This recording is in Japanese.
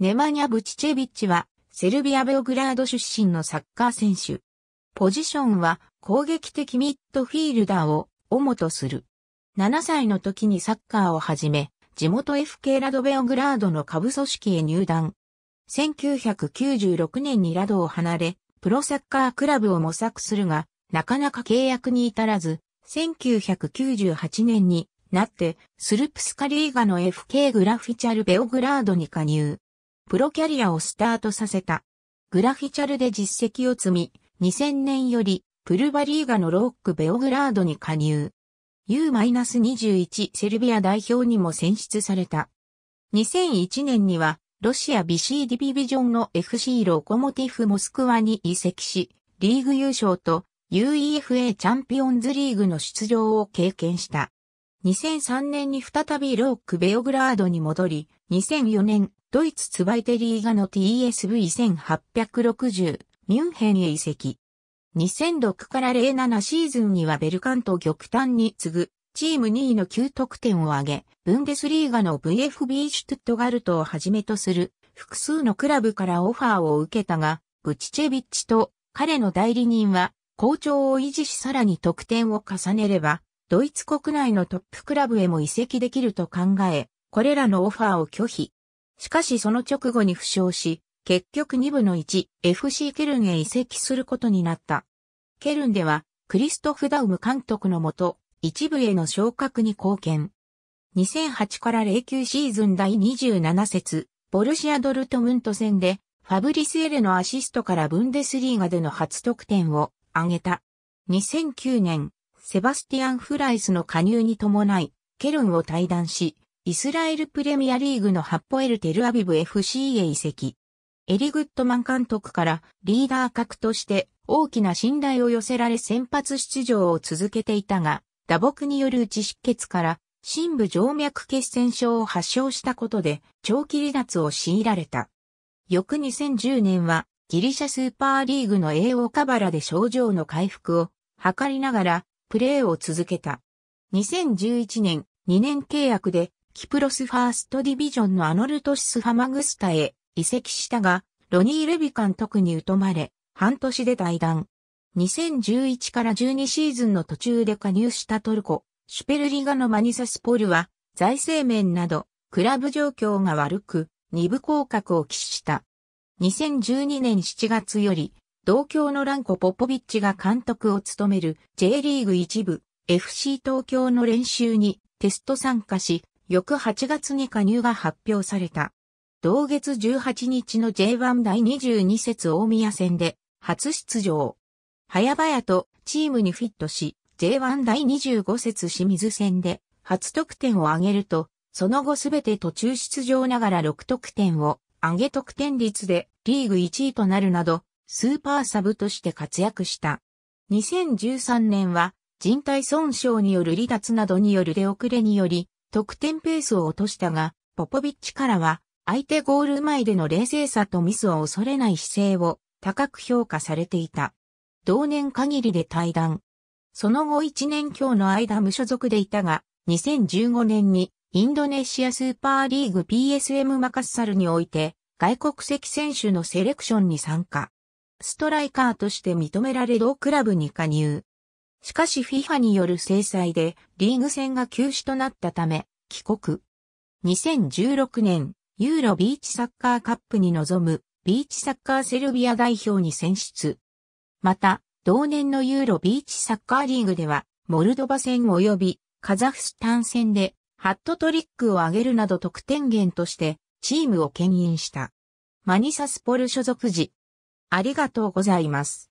ネマニャ・ブチチェビッチは、セルビア・ベオグラード出身のサッカー選手。ポジションは、攻撃的ミッドフィールダーを、主とする。7歳の時にサッカーを始め、地元 FK ラドベオグラードの下部組織へ入団。1996年にラドを離れ、プロサッカークラブを模索するが、なかなか契約に至らず、1998年になって、スルプスカリーガの FK グラフィチャルベオグラードに加入。プロキャリアをスタートさせた。グラフィチャルで実績を積み、2000年よりプルバリーガのロックベオグラードに加入。U-21 セルビア代表にも選出された。2001年にはロシア BC ディビビジョンの FC ロコモティフモスクワに移籍し、リーグ優勝と UEFA チャンピオンズリーグの出場を経験した。2003年に再びロークベオグラードに戻り、2004年ドイツツバイテリーガの TSV1860 ミュンヘンへ移籍。2006から07シーズンにはベルカント極端に次ぐチーム2位の9得点を挙げ、ブンデスリーガの VFB シュトゥットガルトをはじめとする複数のクラブからオファーを受けたが、ブチチェビッチと彼の代理人は好調を維持しさらに得点を重ねれば、ドイツ国内のトップクラブへも移籍できると考え、これらのオファーを拒否。しかしその直後に負傷し、結局2部の 1FC ケルンへ移籍することになった。ケルンでは、クリストフ・ダウム監督のもと、一部への昇格に貢献。2008から09シーズン第27節、ボルシア・ドルトムント戦で、ファブリスエレのアシストからブンデスリーガでの初得点を挙げた。2009年、セバスティアン・フライスの加入に伴い、ケルンを退団し、イスラエルプレミアリーグのハッポエルテルアビブ FC へ移籍。エリ・グッドマン監督からリーダー格として大きな信頼を寄せられ先発出場を続けていたが、打撲によるち出血から深部静脈血栓症を発症したことで長期離脱を強いられた。翌2010年はギリシャスーパーリーグの A オカバラで症状の回復を図りながらプレーを続けた。2011年2年契約でキプロスファーストディビジョンのアノルトシス・ハマグスタへ移籍したが、ロニー・レビ監督に疎まれ、半年で退団。2011から12シーズンの途中で加入したトルコ、シュペルリガのマニサスポルは、財政面など、クラブ状況が悪く、二部降格を喫した。2012年7月より、同郷のランコ・ポポビッチが監督を務める J リーグ一部、FC 東京の練習にテスト参加し、翌8月に加入が発表された。同月18日の J1 第22節大宮戦で初出場。早々とチームにフィットし、J1 第25節清水戦で初得点を挙げると、その後すべて途中出場ながら6得点を上げ得点率でリーグ1位となるなど、スーパーサブとして活躍した。2013年は人体損傷による離脱などによる出遅れにより、得点ペースを落としたが、ポポビッチからは、相手ゴール前での冷静さとミスを恐れない姿勢を高く評価されていた。同年限りで退団。その後1年強の間無所属でいたが、2015年にインドネシアスーパーリーグ PSM マカッサルにおいて、外国籍選手のセレクションに参加。ストライカーとして認められ同クラブに加入。しかし FIFA による制裁でリーグ戦が休止となったため、帰国。2016年、ユーロビーチサッカーカップに臨むビーチサッカーセルビア代表に選出。また、同年のユーロビーチサッカーリーグでは、モルドバ戦及びカザフスタン戦でハットトリックを上げるなど得点源としてチームを牽引した。マニサスポル所属時。ありがとうございます。